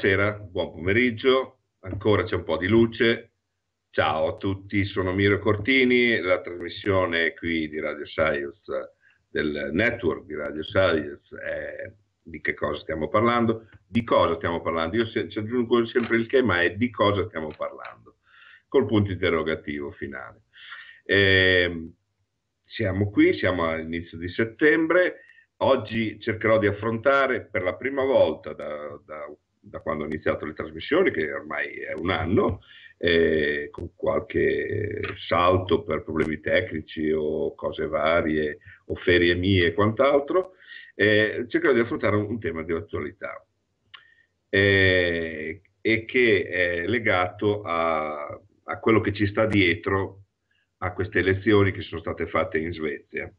Buonasera, buon pomeriggio, ancora c'è un po' di luce. Ciao a tutti, sono Miro Cortini, la trasmissione qui di Radio Science, del network di Radio Science è di che cosa stiamo parlando, di cosa stiamo parlando. Io se, ci aggiungo sempre il che, ma è di cosa stiamo parlando, col punto interrogativo finale. Eh, siamo qui, siamo all'inizio di settembre. Oggi cercherò di affrontare per la prima volta da, da da quando ho iniziato le trasmissioni, che ormai è un anno, eh, con qualche salto per problemi tecnici o cose varie, o ferie mie e quant'altro, eh, cercherò di affrontare un, un tema di attualità eh, e che è legato a, a quello che ci sta dietro a queste elezioni che sono state fatte in Svezia.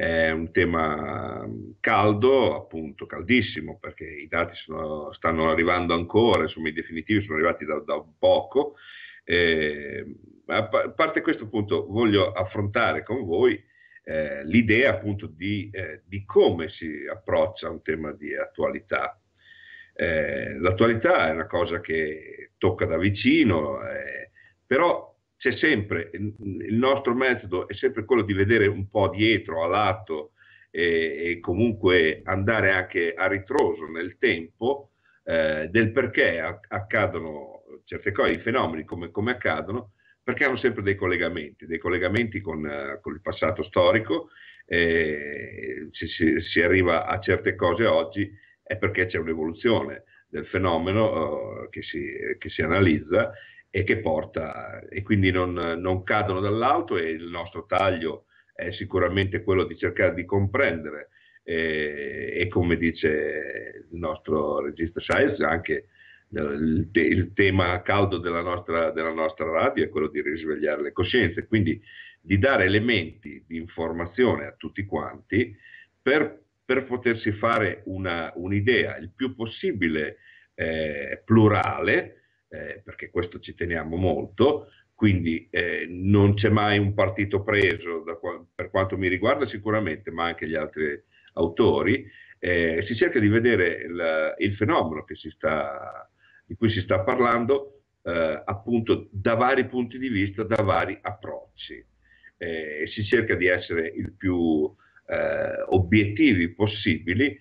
È un tema mm, caldo, appunto caldissimo, perché i dati sono, stanno arrivando ancora, insomma i definitivi sono arrivati da, da poco. Eh, a parte questo appunto voglio affrontare con voi eh, l'idea appunto di, eh, di, come si approccia un tema di attualità. Eh, l'attualità è una cosa che tocca da vicino, eh, però c'è sempre, il nostro metodo è sempre quello di vedere un po' dietro, a lato e, e comunque andare anche a ritroso nel tempo eh, del perché accadono certe cose, i fenomeni come, come, accadono, perché hanno sempre dei collegamenti, dei collegamenti con, eh, con il passato storico, eh, si, si, arriva a certe cose oggi è perché c'è un'evoluzione del fenomeno uh, che, si, che si analizza e che porta e quindi non, non cadono dall'auto e il nostro taglio è sicuramente quello di cercare di comprendere eh, e come dice il nostro regista Saez anche eh, il, te- il, tema caldo della nostra, della nostra, radio è quello di risvegliare le coscienze, quindi di dare elementi di informazione a tutti quanti per, per potersi fare una, un'idea il più possibile eh, plurale eh, perché questo ci teniamo molto, quindi eh, non c'è mai un partito preso, qua, per quanto mi riguarda sicuramente, ma anche gli altri autori, eh, si cerca di vedere il, il fenomeno sta, di cui si sta parlando eh, appunto da vari punti di vista, da vari approcci. Eh, si cerca di essere il più eh, obiettivi possibili,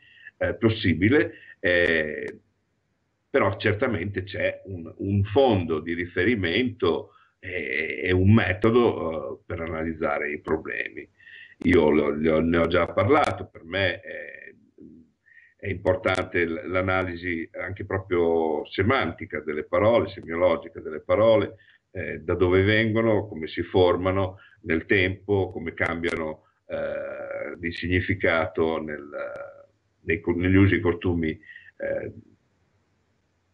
possibile, però certamente c'è un, un fondo di riferimento e, e un metodo uh, per analizzare i problemi. Io ho, ne ho già parlato, per me è, è importante l'analisi anche proprio semantica delle parole, semiologica delle parole, eh, da dove vengono, come si formano nel tempo, come cambiano eh, di significato nel, nei, negli usi e costumi eh,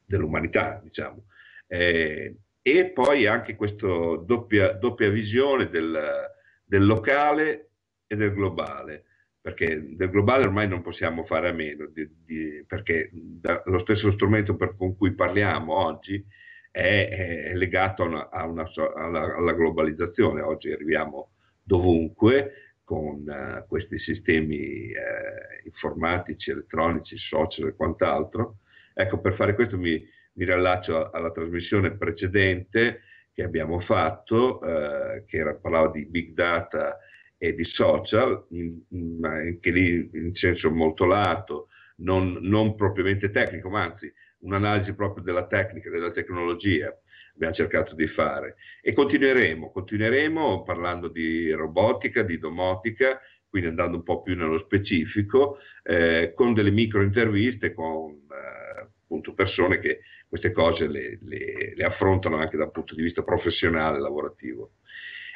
dell'umanità, diciamo. Eh, e poi anche questa doppia, doppia, visione del, del, locale e del globale, perché del globale ormai non possiamo fare a meno, di, di, perché da, lo stesso strumento per, con cui parliamo oggi è, è legato a una, a una, alla, alla, globalizzazione, oggi arriviamo dovunque con uh, questi sistemi uh, informatici, elettronici, social e quant'altro, Ecco, per fare questo mi, mi riallaccio alla trasmissione precedente che abbiamo fatto, eh, che era, parlava di big data e di social, ma anche lì in senso molto lato, non, non propriamente tecnico, ma anzi un'analisi proprio della tecnica, della tecnologia abbiamo cercato di fare. E continueremo, continueremo parlando di robotica, di domotica, quindi andando un po' più nello specifico, eh, con delle micro interviste con... Eh, appunto persone che queste cose le, le, le affrontano anche dal punto di vista professionale, lavorativo.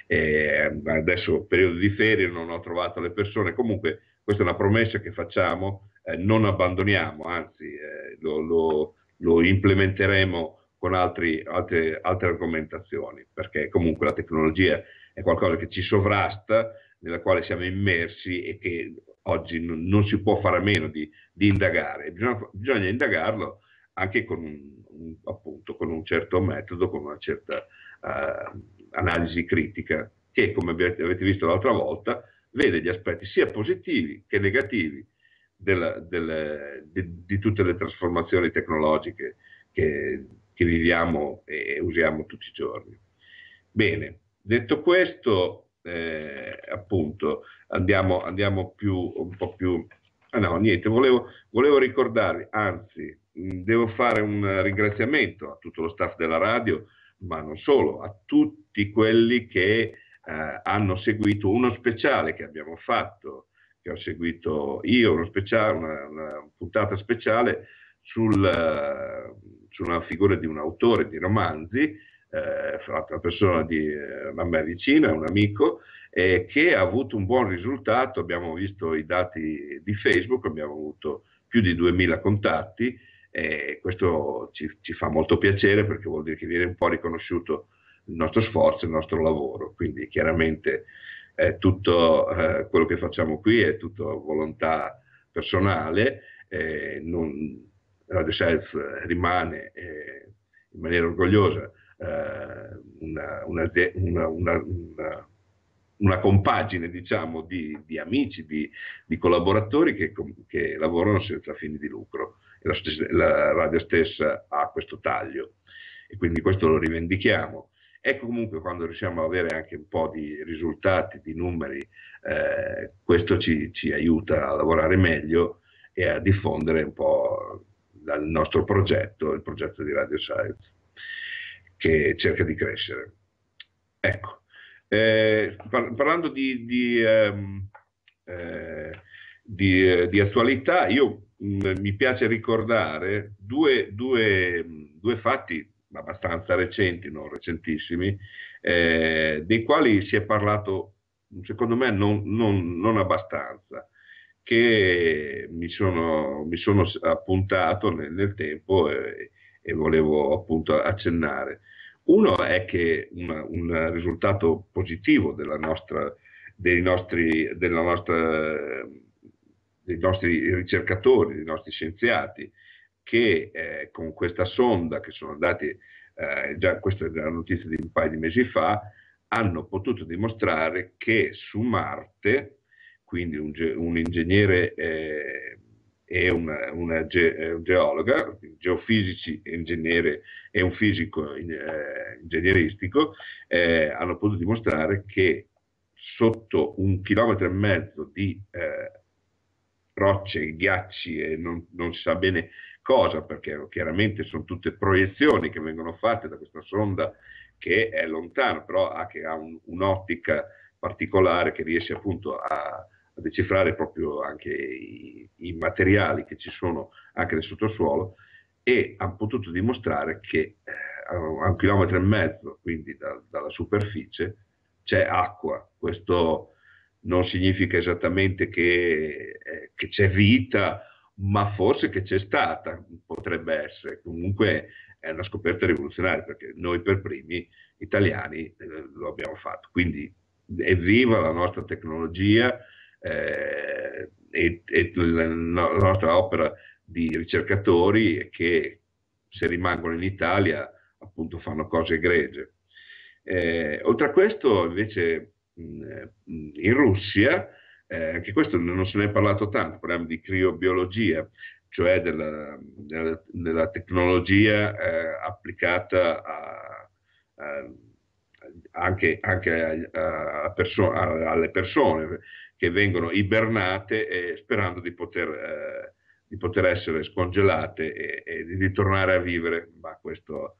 Eh, adesso periodo di ferie non ho trovato le persone, comunque questa è una promessa che facciamo, eh, non abbandoniamo, anzi eh, lo, lo, lo, implementeremo con altri, altre, altre argomentazioni, perché comunque la tecnologia è qualcosa che ci sovrasta, nella quale siamo immersi e che oggi non, non si può fare a meno di, di indagare. Bisogna, bisogna, indagarlo anche con un, un, appunto, con un certo metodo, con una certa uh, analisi critica, che come avete visto l'altra volta, vede gli aspetti sia positivi che negativi della, della, di, di, tutte le trasformazioni tecnologiche che, che viviamo e usiamo tutti i giorni. Bene, detto questo, eh, appunto, andiamo, andiamo più, un po' più... Ah no, niente, volevo, volevo ricordarvi, anzi, Mm, devo fare un ringraziamento a tutto lo staff della radio, ma non solo, a tutti quelli che eh, hanno seguito uno speciale che abbiamo fatto, che ho seguito io, speciale, una, una, puntata speciale sul, eh, sulla figura di un autore di romanzi, eh, fra l'altro una persona di, eh, a me vicina, un amico, eh, che ha avuto un buon risultato, abbiamo visto i dati di Facebook, abbiamo avuto più di 2000 contatti, e questo ci, ci, fa molto piacere perché vuol dire che viene un po' riconosciuto il nostro sforzo, il nostro lavoro, quindi chiaramente eh, tutto eh, quello che facciamo qui è tutto volontà personale, eh, non, Radio Self rimane eh, in maniera orgogliosa eh, una, una, una, una una compagine diciamo, di, di, amici, di, di collaboratori che, che, lavorano senza fini di lucro e la, la, radio stessa ha questo taglio e quindi questo lo rivendichiamo. Ecco comunque quando riusciamo ad avere anche un po' di risultati, di numeri, eh, questo ci, ci aiuta a lavorare meglio e a diffondere un po' il nostro progetto, il progetto di Radio Science, che cerca di crescere. Ecco. Eh, par- parlando di, di, ehm, eh, di, eh, di, attualità, io mh, mm, mi piace ricordare due, due, due, fatti abbastanza recenti, non recentissimi, eh, dei quali si è parlato, secondo me, non, non, non abbastanza che mi sono, mi sono appuntato nel, nel tempo e, e, volevo appunto accennare. Uno è che un, un risultato positivo della nostra, dei, nostri, della nostra, dei nostri ricercatori, dei nostri scienziati, che eh, con questa sonda che sono andati, eh, già questa è la notizia di un paio di mesi fa, hanno potuto dimostrare che su Marte, quindi un, un ingegnere eh, e un, una ge, geologa, geofisici, ingegnere e un fisico in, eh, ingegneristico, eh, hanno potuto dimostrare che sotto un chilometro e mezzo di eh, rocce, ghiacci e non, non, si sa bene cosa, perché chiaramente sono tutte proiezioni che vengono fatte da questa sonda che è lontana, però ha, che ha un, un'ottica particolare che riesce appunto a, a decifrare proprio anche i, i materiali che ci sono anche nel sottosuolo e hanno potuto dimostrare che eh, a un chilometro e mezzo, quindi da, dalla superficie, c'è acqua. Questo non significa esattamente che, eh, che, c'è vita, ma forse che c'è stata, potrebbe essere. Comunque è una scoperta rivoluzionaria perché noi per primi italiani eh, lo abbiamo fatto. Quindi evviva la nostra tecnologia, eh, e, e la nostra opera di ricercatori che se rimangono in Italia appunto fanno cose egregie. Eh, oltre a questo invece mh, in Russia, eh, anche questo non se ne è parlato tanto, parliamo di criobiologia, cioè della, della, della tecnologia eh, applicata a, a, anche, anche a, perso alle persone, che vengono ibernate eh, sperando di poter, eh, di poter, essere scongelate e, e, di ritornare a vivere, ma questo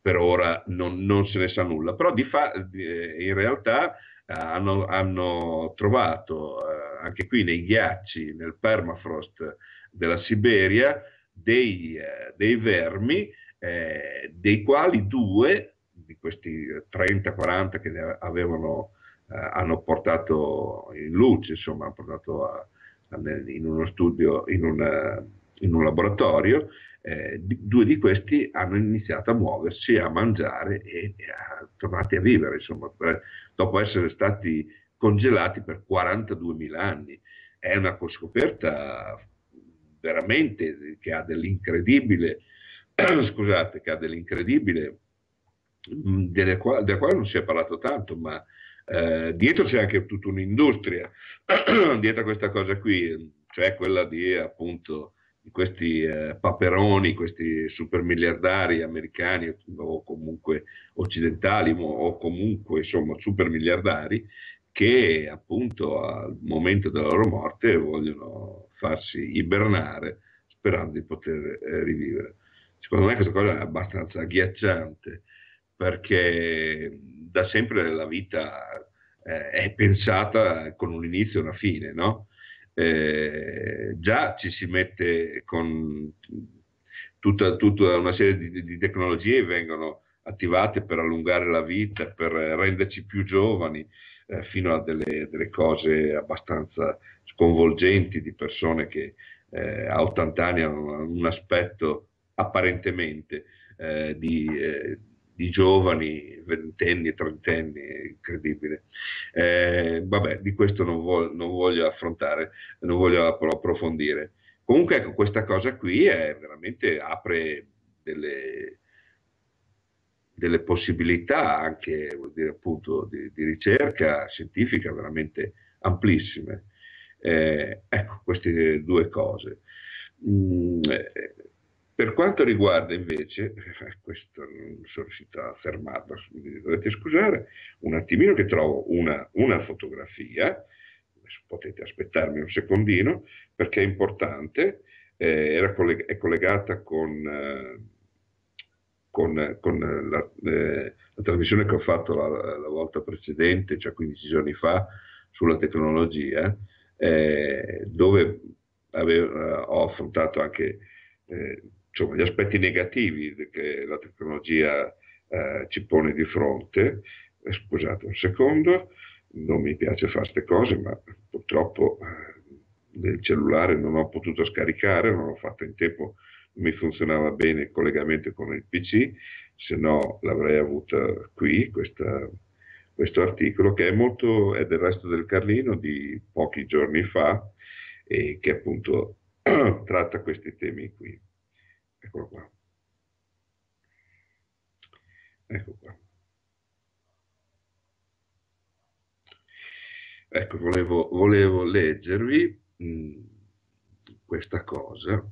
per ora non, non se ne sa nulla. Però di fa, eh, in realtà eh, hanno, hanno trovato eh, anche qui nei ghiacci, nel permafrost della Siberia, dei, eh, dei vermi, dei quali due di questi 30-40 che avevano eh, hanno portato in luce, insomma, hanno portato a, a, in uno studio, in, una, eh, in un laboratorio, eh, due di questi hanno iniziato a muoversi, a mangiare e, e a, tornati a vivere, insomma, per, dopo essere stati congelati per 42.000 anni. È una scoperta veramente che ha dell'incredibile, scusate, che ha dell'incredibile, della quale, della quale non si è parlato tanto, ma eh, dietro c'è anche tutta un'industria, dietro a questa cosa qui, cioè quella di appunto questi eh, paperoni, questi super miliardari americani o comunque occidentali o comunque insomma super miliardari che appunto al momento della loro morte vogliono farsi ibernare sperando di poter eh, rivivere. Secondo me questa cosa è abbastanza agghiacciante perché da sempre la vita eh, è pensata con un inizio e una fine, no? Eh, già ci si mette con tutta, tutta una serie di, di tecnologie vengono attivate per allungare la vita, per renderci più giovani, eh, fino a delle, delle, cose abbastanza sconvolgenti di persone che eh, a 80 anni hanno un aspetto apparentemente eh, di eh, di giovani, ventenni, trentenni, incredibile. Eh, vabbè, di questo non, vo- non, voglio affrontare, non voglio approfondire. Comunque ecco, questa cosa qui è veramente apre delle, delle possibilità anche vuol dire, appunto, di, di, ricerca scientifica veramente amplissime. Eh, ecco queste due cose. Mm, eh, per quanto riguarda invece, eh, questo non sono riuscito a fermarlo, dovete scusare, un attimino che trovo una, una fotografia, potete aspettarmi un secondino, perché è importante, eh, colleg è collegata con, eh, con, con la, eh, la, trasmissione che ho fatto la, la, volta precedente, cioè 15 giorni fa, sulla tecnologia, eh, dove avevo, eh, ho affrontato anche insomma, gli aspetti negativi che la tecnologia eh, ci pone di fronte. Eh, scusate un secondo, non mi piace fare queste cose, ma purtroppo eh, nel cellulare non ho potuto scaricare, non l'ho fatto in tempo, non mi funzionava bene il collegamento con il PC, se no l'avrei avuta qui questa, questo articolo che è molto, è del resto del Carlino di pochi giorni fa e che appunto tratta questi temi qui. Eccolo qua. Ecco qua. Ecco, volevo, volevo leggervi mh, mm, questa cosa.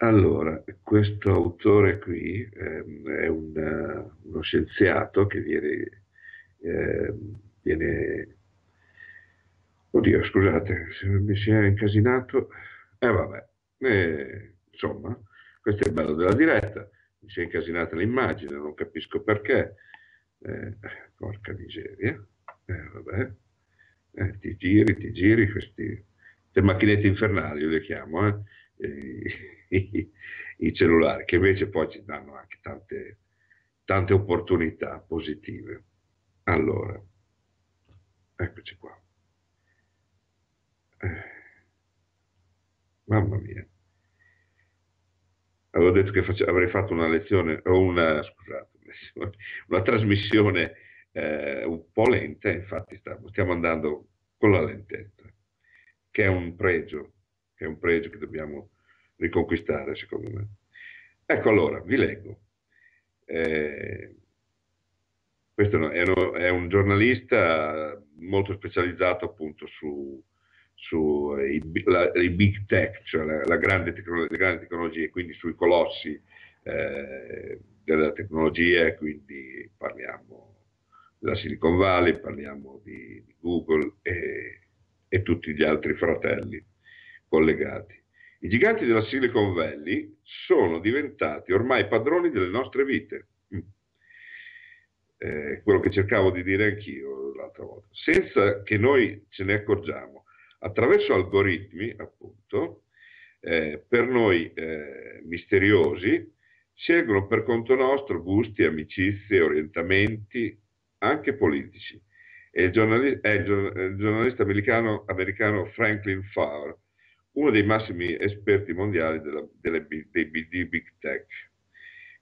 Allora, questo autore qui ehm, è un, eh, uno scienziato che viene, ehm, viene... Oddio, scusate, mi si è incasinato. Eh vabbè, eh, insomma, questo è il bello della diretta, mi si è incasinata l'immagine, non capisco perché, eh, porca miseria, eh, vabbè, eh, ti giri, ti giri, questi, queste macchinette infernali, io le chiamo, eh? I, i, cellulari, che invece poi ci danno anche tante, tante opportunità positive. Allora, eccoci qua. Eh, mamma mia avevo detto che face- avrei fatto una lezione, o una, scusate, lezione, una trasmissione eh, un po' lenta, infatti stiamo, stiamo andando con la lentezza, che è un pregio, che è un pregio che dobbiamo riconquistare, secondo me. Ecco allora, vi leggo. Eh, questo è, un giornalista molto specializzato appunto su, sui eh, big tech, cioè la, la grande le grandi tecnologie, quindi sui colossi eh, della tecnologia, quindi parliamo della Silicon Valley, parliamo di, di Google e, e, tutti gli altri fratelli collegati. I giganti della Silicon Valley sono diventati ormai padroni delle nostre vite. Mm. Eh, quello che cercavo di dire anch'io l'altra volta, senza che noi ce ne accorgiamo attraverso algoritmi, appunto, eh, per noi eh, misteriosi, scelgono per conto nostro gusti, amicizie, orientamenti, anche politici. È il, giornali è il, gior il giornalista americano, americano, Franklin Farr, uno dei massimi esperti mondiali della, delle, dei, dei Big Tech,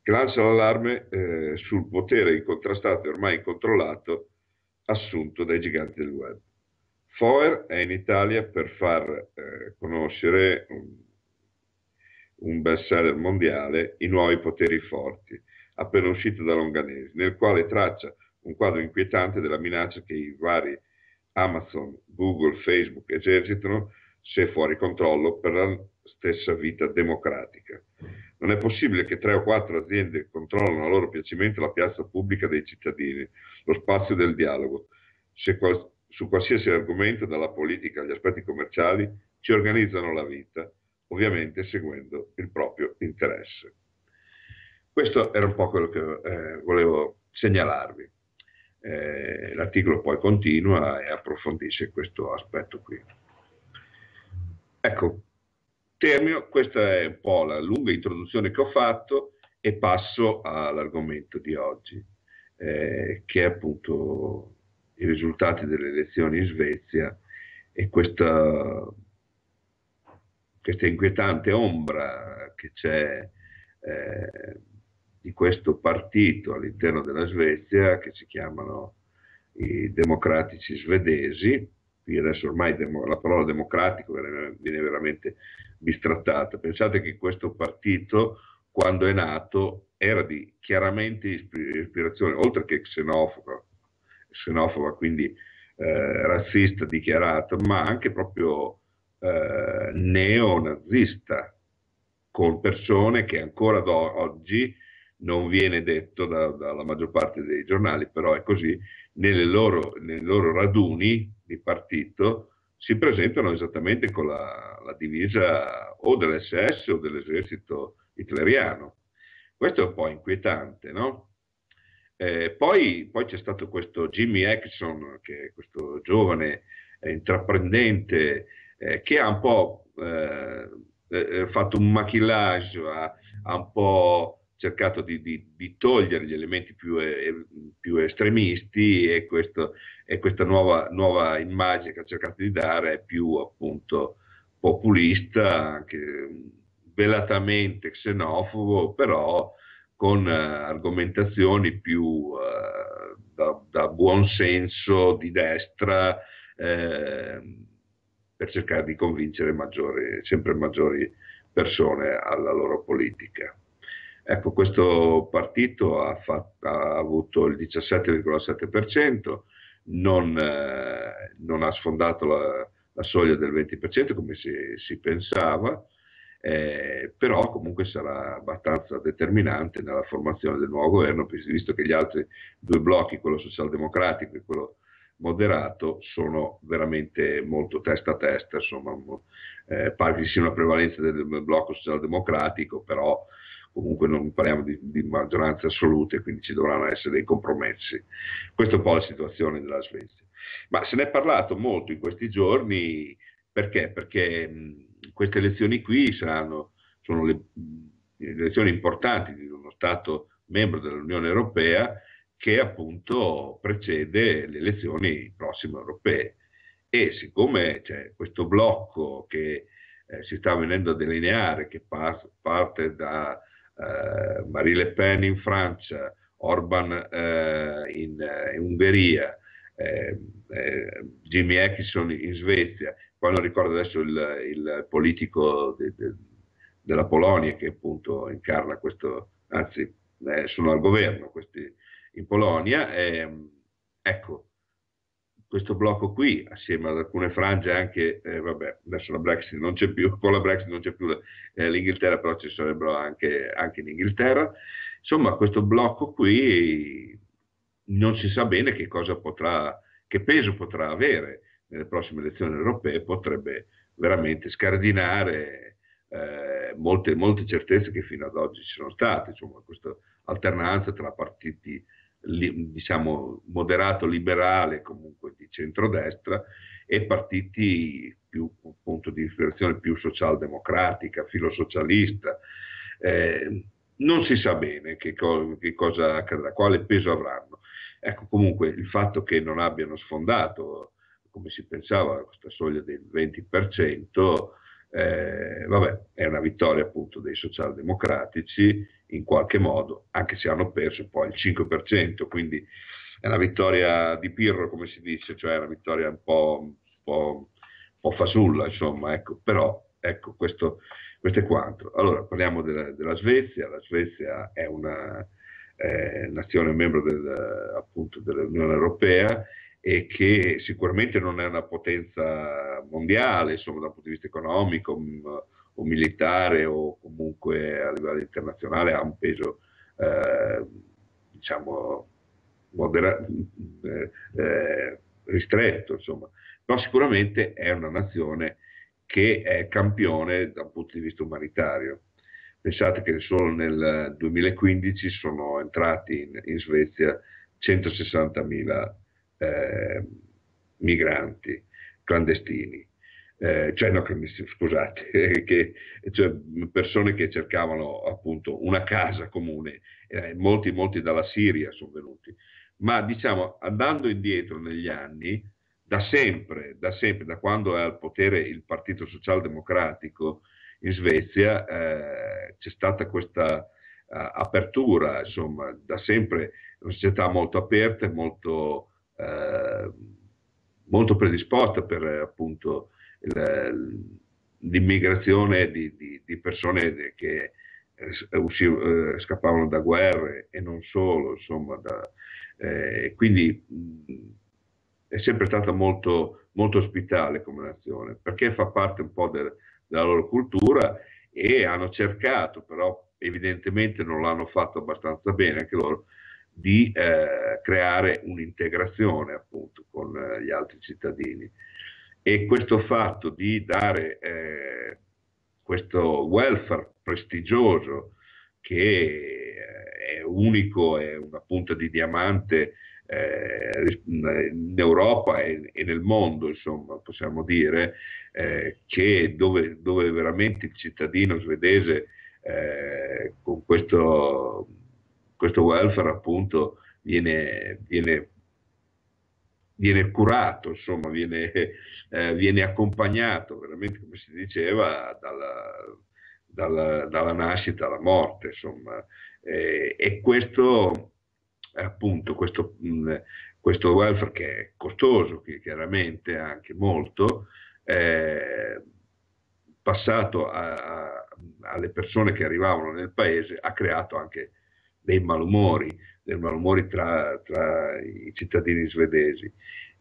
che lancia l'allarme eh, sul potere incontrastato e ormai incontrollato assunto dai giganti del web. Foer è in Italia per far eh, conoscere un, un seller mondiale, I nuovi poteri forti, appena uscito da Longanesi, nel quale traccia un quadro inquietante della minaccia che i vari Amazon, Google, Facebook esercitano se fuori controllo per la stessa vita democratica. Non è possibile che tre o quattro aziende controllino a loro piacimento la piazza pubblica dei cittadini, lo spazio del dialogo, se, qual- su qualsiasi argomento, dalla politica agli aspetti commerciali, ci organizzano la vita, ovviamente seguendo il proprio interesse. Questo era un po' quello che eh, volevo segnalarvi. Eh, l'articolo poi continua e approfondisce questo aspetto qui. Ecco, termino, questa è un po' la lunga introduzione che ho fatto e passo all'argomento di oggi, eh, che è appunto i risultati delle elezioni in Svezia e questa, questa inquietante ombra che c'è eh, di questo partito all'interno della Svezia che si chiamano i democratici svedesi, qui adesso ormai demo, la parola democratico viene veramente bistrattata, pensate che questo partito quando è nato era di chiaramente ispirazione, oltre che xenofoba, xenofoba, quindi eh, razzista dichiarato, ma anche proprio eh, neonazista, con persone che ancora do, oggi non viene detto da, dalla maggior parte dei giornali, però è così, loro, nei loro raduni di partito si presentano esattamente con la, la divisa o dell'SS o dell'esercito hitleriano. Questo è un po' inquietante, no? Eh, poi, poi, c'è stato questo Jimmy Exxon, che è questo giovane eh, intraprendente eh, che ha un po' eh, eh, fatto un maquillage, ha, ha un po' cercato di, di, di, togliere gli elementi più, eh, più estremisti e, questo, e questa nuova, nuova, immagine che ha cercato di dare è più appunto populista, anche velatamente mm, xenofobo, però con eh, argomentazioni più eh, da, da, buon senso di destra ehm, per cercare di convincere maggiori, sempre maggiori persone alla loro politica. Ecco, questo partito ha, fatto, ha avuto il 17,7%, non, eh, non ha sfondato la, la, soglia del 20% come si, si pensava, eh, però comunque sarà abbastanza determinante nella formazione del nuovo governo, visto che gli altri due blocchi, quello socialdemocratico e quello moderato, sono veramente molto testa a testa, insomma eh, pare che ci sia una prevalenza del blocco socialdemocratico, però comunque non parliamo di, di maggioranze assolute, quindi ci dovranno essere dei compromessi. Questa è un po' la situazione della Svezia. Ma se ne è parlato molto in questi giorni, perché? Perché mh, queste elezioni qui saranno, sono le, le elezioni importanti di uno Stato membro dell'Unione Europea che appunto precede le elezioni prossime europee. E siccome c'è questo blocco che eh, si sta venendo a delineare, che par- parte da eh, Marie Le Pen in Francia, Orban eh, in, eh, in, Ungheria, eh, eh, Jimmy Eckison in Svezia poi non ricordo adesso il, il politico de, de, della Polonia che appunto incarna questo, anzi eh, sono al governo questi in Polonia, eh, ecco, questo blocco qui, assieme ad alcune frange anche, eh, vabbè, adesso la Brexit non c'è più, con la Brexit non c'è più eh, l'Inghilterra, però ci sarebbero anche, anche, in Inghilterra. Insomma, questo blocco qui non si sa bene che cosa potrà, che peso potrà avere nelle prossime elezioni europee potrebbe veramente scardinare eh, molte, molte, certezze che fino ad oggi ci sono state, insomma questa alternanza tra partiti li, diciamo, moderato liberale comunque di centrodestra e partiti più appunto di ispirazione più socialdemocratica, filosocialista. Eh, non si sa bene che, co- che cosa accadrà, quale peso avranno. Ecco comunque il fatto che non abbiano sfondato come si pensava, questa soglia del 20%, eh, vabbè, è una vittoria appunto dei socialdemocratici in qualche modo, anche se hanno perso poi il 5%, quindi è una vittoria di pirro, come si dice, cioè una vittoria un po', un po', un po fasulla, insomma, ecco, però ecco, questo, questo, è quanto. Allora, parliamo della, della Svezia, la Svezia è una eh, nazione membro del, appunto dell'Unione Europea e che sicuramente non è una potenza mondiale, insomma, dal punto di vista economico mm, o militare o comunque a livello internazionale ha un peso, eh, diciamo, modera- mm, eh, eh, ristretto, insomma. Però sicuramente è una nazione che è campione da un punto di vista umanitario. Pensate che solo nel 2015 sono entrati in, in Svezia 160.000 eh, migranti clandestini, eh, cioè no, scusate, che, cioè, persone che cercavano appunto una casa comune, eh, molti, molti dalla Siria sono venuti, ma diciamo andando indietro negli anni, da sempre, da sempre, da quando è al potere il Partito Socialdemocratico in Svezia, eh, c'è stata questa eh, apertura, insomma, da sempre una società molto aperta e molto eh, molto predisposta per eh, appunto eh, l'immigrazione di, di, di persone che scappavano da guerre e non solo, insomma, da, eh, quindi mh, è sempre stata molto, molto, ospitale come nazione, perché fa parte un po' del, della loro cultura e hanno cercato, però evidentemente non l'hanno fatto abbastanza bene anche loro, di eh, creare un'integrazione appunto con eh, gli altri cittadini. E questo fatto di dare eh, questo welfare prestigioso che eh, è unico, è una punta di diamante eh, in Europa e, e, nel mondo, insomma, possiamo dire, eh, che dove, dove, veramente il cittadino svedese con questo questo welfare appunto viene, viene, viene curato, insomma, viene, eh, viene, accompagnato veramente, come si diceva, dalla, dalla, dalla nascita alla morte, insomma. Eh, e questo appunto questo, mh, questo, welfare che è costoso che chiaramente anche molto eh, passato a, a, alle persone che arrivavano nel paese ha creato anche dei malumori, dei malumori tra, tra i cittadini svedesi.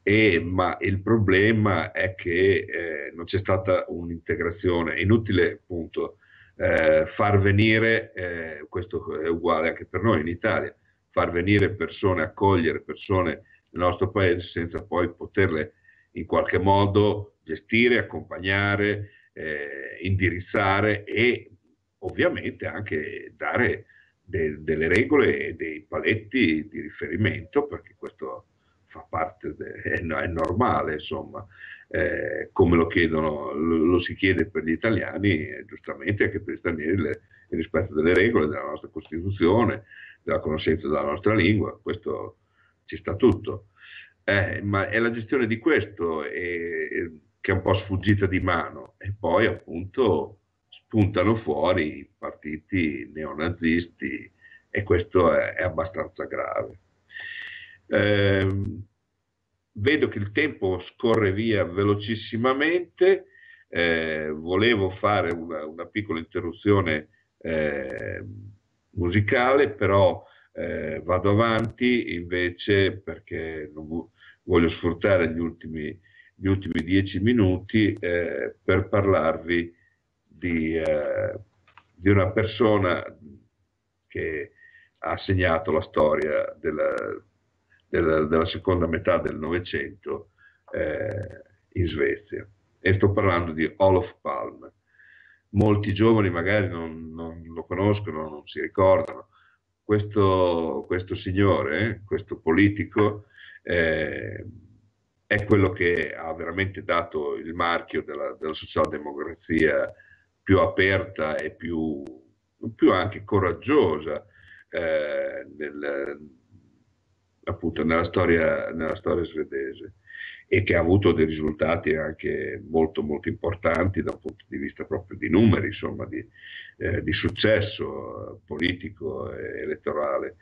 E, ma il problema è che eh, non c'è stata un'integrazione. È inutile appunto eh, far venire, eh, questo è uguale anche per noi in Italia, far venire persone, accogliere persone nel nostro paese senza poi poterle in qualche modo gestire, accompagnare, eh, indirizzare e ovviamente anche dare de, delle regole e dei paletti di riferimento, perché questo fa parte, de, è, è, normale, insomma, eh, come lo, chiedono, lo, lo, si chiede per gli italiani, eh, giustamente anche per gli stranieri, le, il rispetto delle regole della nostra Costituzione, della conoscenza della nostra lingua, questo ci sta tutto. Eh, ma è la gestione di questo e, eh, e, che è un po' sfuggita di mano e poi appunto puntano fuori partiti neonazisti e questo è, è abbastanza grave. Eh, vedo che il tempo scorre via velocissimamente, eh, volevo fare una, una piccola interruzione eh, musicale, però eh, vado avanti invece perché voglio sfruttare gli ultimi, gli ultimi dieci minuti eh, per parlarvi di, eh, di una persona che ha segnato la storia della, della, della seconda metà del Novecento eh, in Svezia. E sto parlando di Olof Palme. Molti giovani magari non, non lo conoscono, non si ricordano. Questo, questo signore, eh, questo politico, eh, è quello che ha veramente dato il marchio della, della socialdemocrazia più aperta e più, più anche coraggiosa eh, nel, appunto nella storia, nella storia svedese e che ha avuto dei risultati anche molto molto importanti dal punto di vista proprio di numeri, insomma di, eh, di successo politico e elettorale.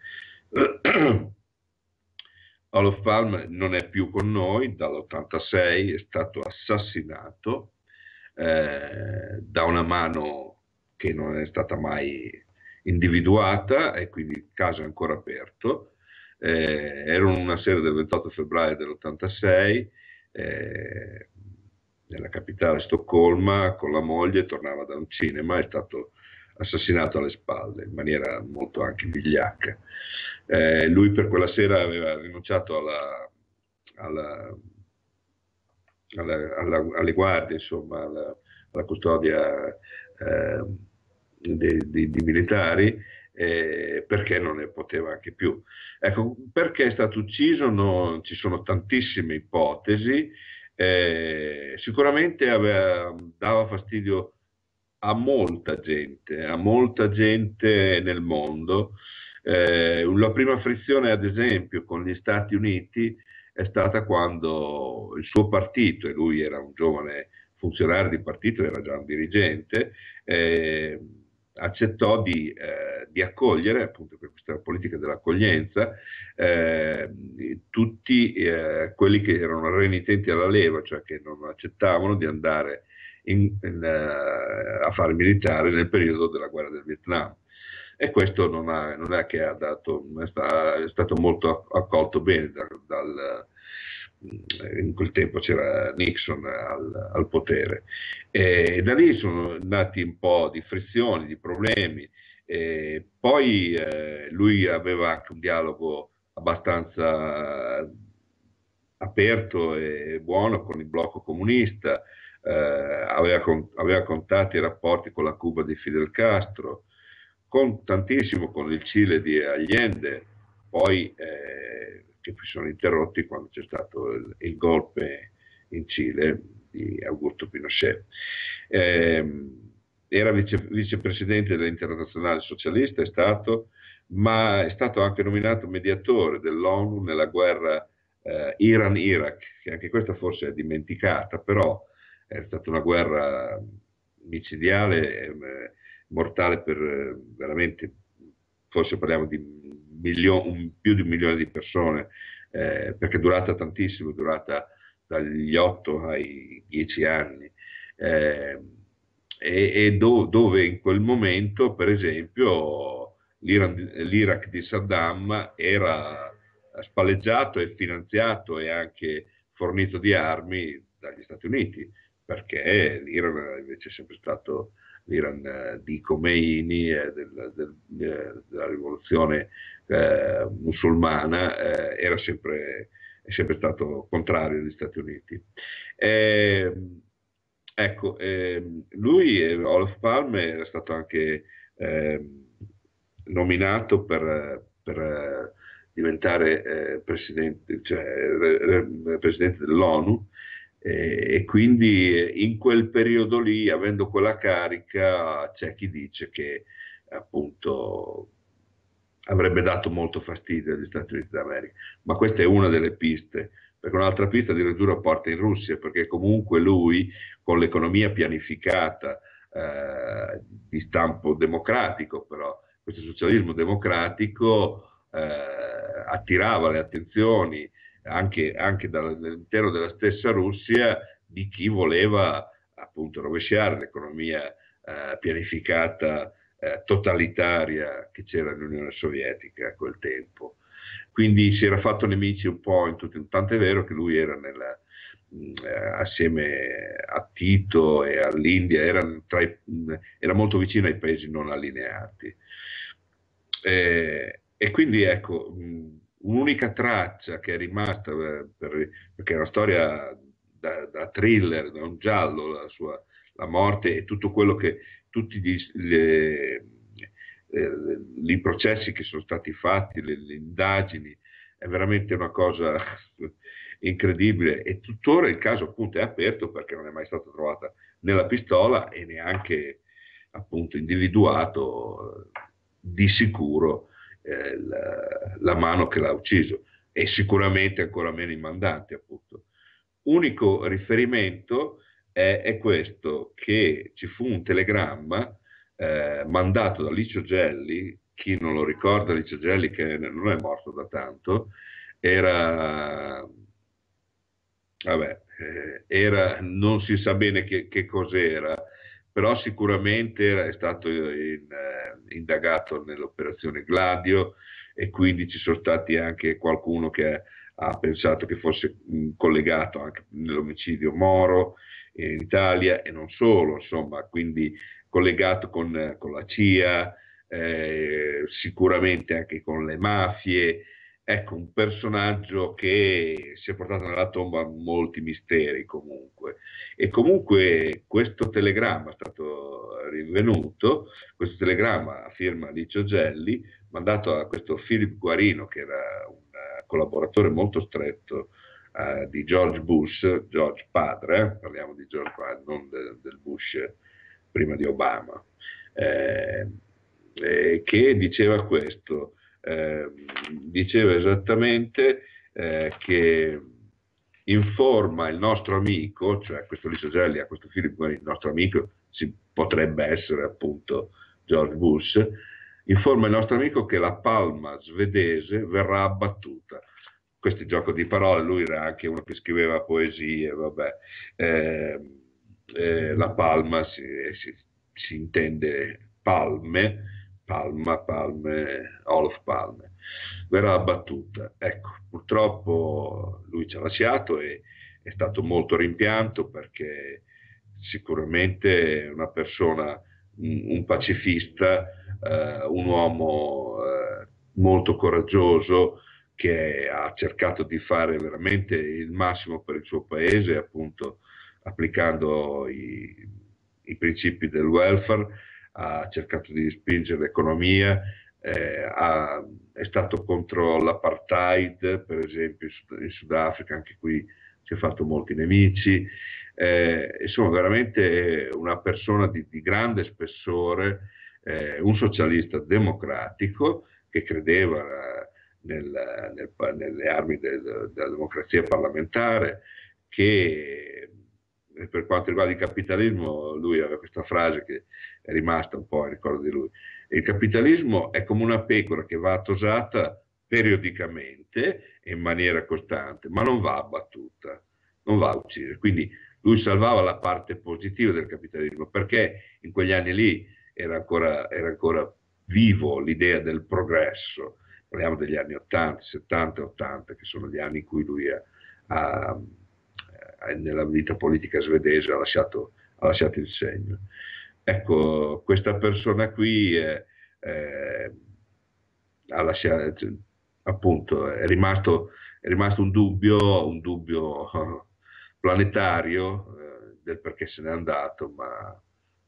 Olof Palme non è più con noi, dall'86 è stato assassinato eh, da una mano che non è stata mai individuata e quindi il caso è ancora aperto. Eh, erano una sera del 28 febbraio dell'86 eh, nella capitale Stoccolma con la moglie, tornava da un cinema, è stato assassinato alle spalle in maniera molto anche vigliacca. Eh, lui per quella sera aveva rinunciato alla, alla alla, alla, alle guardie, insomma, alla, alla custodia eh, di, militari, eh, perché non ne poteva anche più. Ecco, perché è stato ucciso? No, ci sono tantissime ipotesi. Eh, sicuramente aveva, dava fastidio a molta gente, a molta gente nel mondo. Eh, la prima frizione, ad esempio, con gli Stati Uniti è stata quando il suo partito, e lui era un giovane funzionario di partito, era già un dirigente, eh, accettò di, eh, di, accogliere, appunto per questa politica dell'accoglienza, eh, tutti eh, quelli che erano renitenti alla leva, cioè che non accettavano di andare in, in, eh, a fare militare nel periodo della guerra del Vietnam e questo non, ha, non è che ha dato, è, stato molto accolto bene dal, dal eh, in quel tempo c'era Nixon al, al potere. E da lì sono nati un po' di frizioni, di problemi. E poi eh, lui aveva anche un dialogo abbastanza aperto e buono con il blocco comunista, eh, aveva, con, aveva contati i rapporti con la Cuba di Fidel Castro, con tantissimo con il Cile di Allende, poi eh, che si sono interrotti quando c'è stato il, il golpe in Cile di Augusto Pinochet. Eh, era vice, vicepresidente dell'Internazionale Socialista, è stato, ma è stato anche nominato mediatore dell'ONU nella guerra eh, Iran-Iraq, che anche questa forse è dimenticata, però è stata una guerra micidiale. Eh, mortale per eh, veramente, forse parliamo di milion, un, più di un milione di persone, eh, perché è durata tantissimo, è durata dagli 8 ai 10 anni, eh, e, e do, dove in quel momento, per esempio, l'Iran, l'Iraq di Saddam era spalleggiato e finanziato e anche fornito di armi dagli Stati Uniti, perché l'Iran invece è sempre stato l'Iran eh, di Khomeini e del, del, eh, della rivoluzione eh, musulmana era sempre, è sempre stato contrario agli Stati Uniti. Ehm, ecco, ehm, e, ecco, lui, Olaf Palme, era stato anche ehm, nominato per, per diventare eh, presidente, cioè, re, re, presidente dell'ONU e quindi in quel periodo lì, avendo quella carica, c'è chi dice che appunto avrebbe dato molto fastidio agli Stati Uniti d'America, ma questa è una delle piste, perché un'altra pista addirittura porta in Russia, perché comunque lui con l'economia pianificata eh, di stampo democratico, però questo socialismo democratico eh, attirava le attenzioni anche, anche dall'interno della stessa Russia di chi voleva appunto rovesciare l'economia eh, pianificata eh, totalitaria che c'era nell'Unione Sovietica a quel tempo. Quindi si era fatto nemici un po' in tutto, tanto è vero che lui era nella, mh, assieme a Tito e all'India, era, i, mh, era, molto vicino ai paesi non allineati. Eh, e quindi ecco, mh, Un'unica traccia che è rimasta, eh, per, perché è una storia da, da, thriller, da un giallo, la sua la morte e tutto quello che tutti gli, le, eh, i processi che sono stati fatti, le, le, indagini, è veramente una cosa incredibile e tuttora il caso appunto è aperto perché non è mai stata trovata né la pistola e neanche appunto individuato di sicuro eh, la, la, mano che l'ha ucciso e sicuramente ancora meno i mandanti appunto. Unico riferimento è, è questo, che ci fu un telegramma eh, mandato da Licio Gelli, chi non lo ricorda Licio Gelli che non è morto da tanto, era, vabbè, eh, era non si sa bene che, che cos'era, però sicuramente è stato in, eh, indagato nell'operazione Gladio e quindi ci sono stati anche qualcuno che ha pensato che fosse mh, mm, collegato anche nell'omicidio Moro in Italia e non solo, insomma, quindi collegato con, con la CIA, eh, sicuramente anche con le mafie, Ecco, un personaggio che si è portato nella tomba molti misteri comunque. E comunque questo telegramma è stato rinvenuto, questo telegramma a firma Licio Gelli, mandato a questo Philip Guarino, che era un collaboratore molto stretto eh, di George Bush, George padre, eh, parliamo di George padre, non de, del Bush prima di Obama, eh, eh, che diceva questo. Ehm, diceva esattamente eh, che informa il nostro amico, cioè questo Lisogelli a questo Filippo, il nostro amico si potrebbe essere appunto George Bush, informa il nostro amico che la palma svedese verrà abbattuta. Questo gioco di parole, lui era anche uno che scriveva poesie, vabbè. Eh, eh, la palma si, si, si intende palme, Palma, Palme, Olof Palme, verrà abbattuta. Ecco, purtroppo lui ci ha lasciato e è stato molto rimpianto perché sicuramente una persona, un, pacifista, eh, un uomo eh, molto coraggioso che ha cercato di fare veramente il massimo per il suo paese, appunto applicando i, i principi del welfare ha cercato di spingere l'economia, eh, ha, è stato contro l'apartheid, per esempio in Sudafrica, anche qui si è fatto molti nemici. Eh, insomma, veramente una persona di, di grande spessore, eh, un socialista democratico che credeva eh, nel, nel, nelle armi del, della democrazia parlamentare, che per quanto riguarda il capitalismo, lui aveva questa frase che è rimasta un po' in ricordo di lui. Il capitalismo è come una pecora che va tosata periodicamente e in maniera costante, ma non va abbattuta, non va uccisa. Quindi lui salvava la parte positiva del capitalismo perché in quegli anni lì era ancora, era ancora vivo l'idea del progresso. Parliamo degli anni 80, 70, 80, che sono gli anni in cui lui ha, ha eh, nella vita politica svedese ha lasciato, ha lasciato il segno. Ecco, questa persona qui eh, eh, ha lasciato, appunto, è rimasto, è rimasto un dubbio, un dubbio planetario eh, del perché se n'è andato, ma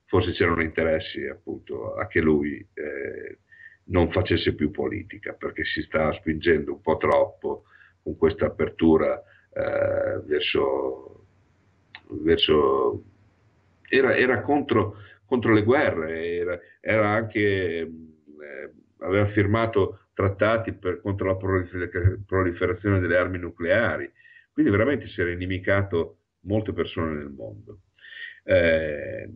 forse c'erano interessi appunto a che lui eh, non facesse più politica, perché si sta spingendo un po' troppo con questa apertura eh, verso, verso era, era contro, contro, le guerre, era, era anche, eh, aveva firmato trattati per, contro la proliferazione delle armi nucleari, quindi veramente si era inimicato molte persone nel mondo. Eh,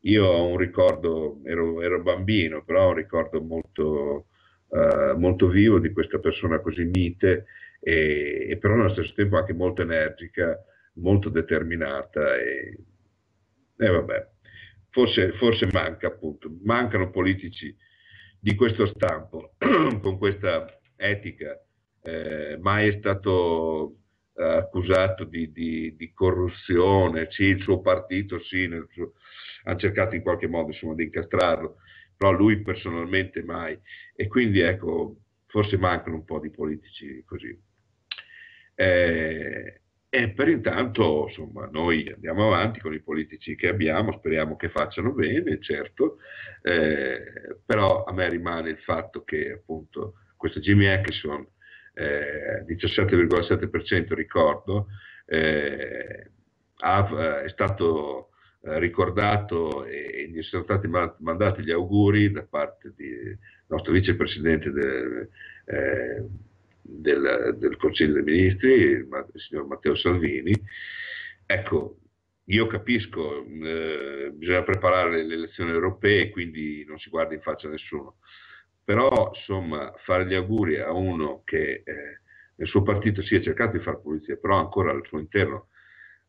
io ho un ricordo, ero, ero, bambino, però ho un ricordo molto, eh, molto vivo di questa persona così mite e, e però nello stesso tempo anche molto energica, molto determinata e, e vabbè, forse, forse manca appunto, mancano politici di questo stampo, con questa etica, eh, mai è stato eh, accusato di, di, di, corruzione, sì, il suo partito, sì, suo... hanno cercato in qualche modo insomma, di incastrarlo, però lui personalmente mai. E quindi ecco, forse mancano un po' di politici così. Eh, e per intanto, insomma, noi andiamo avanti con i politici che abbiamo, speriamo che facciano bene, certo, eh, però a me rimane il fatto che appunto questo Jimmy Atkinson, eh, 17,7% ricordo, eh, ha, eh, è stato eh, ricordato e gli sono stati mandati gli auguri da parte del nostro vicepresidente del eh, del, del Consiglio dei Ministri, il signor Matteo Salvini. Ecco, io capisco, eh, bisogna preparare le elezioni europee, quindi non si guarda in faccia a nessuno, però insomma fare gli auguri a uno che eh, nel suo partito si è cercato di fare pulizia, però ancora al suo interno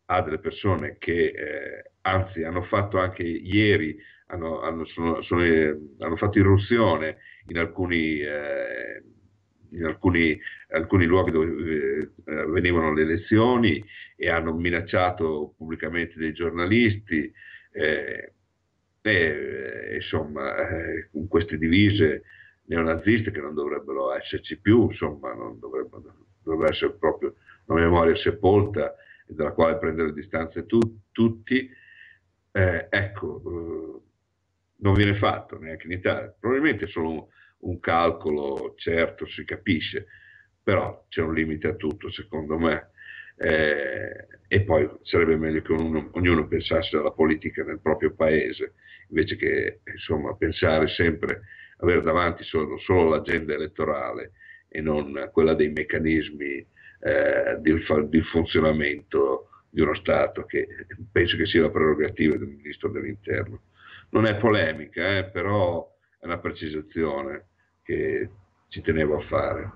ha delle persone che eh, anzi hanno fatto anche ieri, hanno, hanno, sono, sono, eh, hanno fatto irruzione in alcuni eh, in alcuni, alcuni luoghi dove eh, venivano le elezioni e hanno minacciato pubblicamente dei giornalisti. Eh, e, eh, insomma, eh, con queste divise neonaziste che non dovrebbero esserci più, insomma, non dovrebbe essere proprio una memoria sepolta dalla quale prendere distanze tu, tutti, eh, ecco, non viene fatto neanche in Italia. Probabilmente solo un calcolo certo, si capisce, però c'è un limite a tutto secondo me. Eh, e poi sarebbe meglio che ognuno, ognuno, pensasse alla politica nel proprio paese, invece che insomma, pensare sempre, avere davanti solo, solo l'agenda elettorale e non quella dei meccanismi eh, del, del funzionamento di uno Stato, che penso che sia la prerogativa del Ministro dell'Interno. Non è polemica, eh, però è una precisazione che ci tenevo a fare.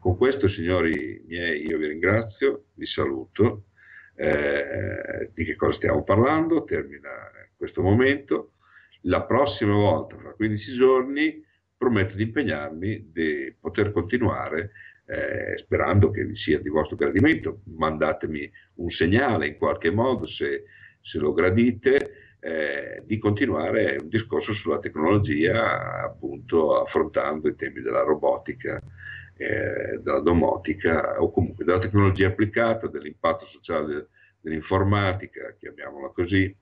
Con questo, signori miei, io vi ringrazio, vi saluto. Eh, di che cosa stiamo parlando? Termina questo momento. La prossima volta, fra 15 giorni, prometto di impegnarmi di poter continuare eh, sperando che vi sia di vostro gradimento. Mandatemi un segnale in qualche modo se, se lo gradite. Eh, di continuare un discorso sulla tecnologia, appunto affrontando i temi della robotica, eh, della domotica o comunque della tecnologia applicata, dell'impatto sociale dell'informatica, chiamiamola così,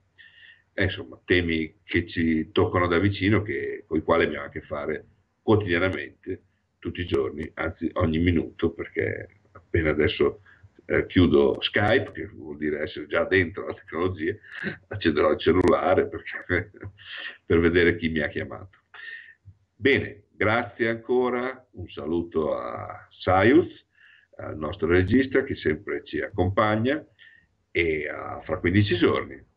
eh, insomma temi che ci toccano da vicino, che, con i quali abbiamo a che fare quotidianamente, tutti i giorni, anzi ogni minuto, perché appena adesso eh, chiudo Skype, che vuol dire essere già dentro la tecnologia, accenderò il cellulare perché, per vedere chi mi ha chiamato. Bene, grazie ancora, un saluto a Saius, al nostro regista che sempre ci accompagna e a, fra 15 giorni.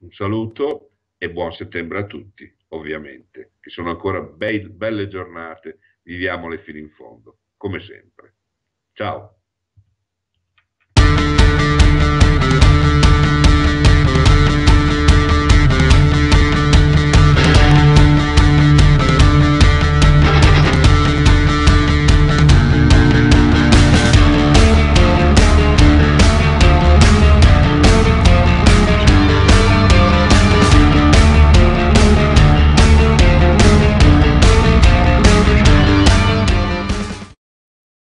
Un saluto e buon settembre a tutti, ovviamente, che sono ancora be- belle giornate, viviamole fino in fondo, come sempre. Ciao!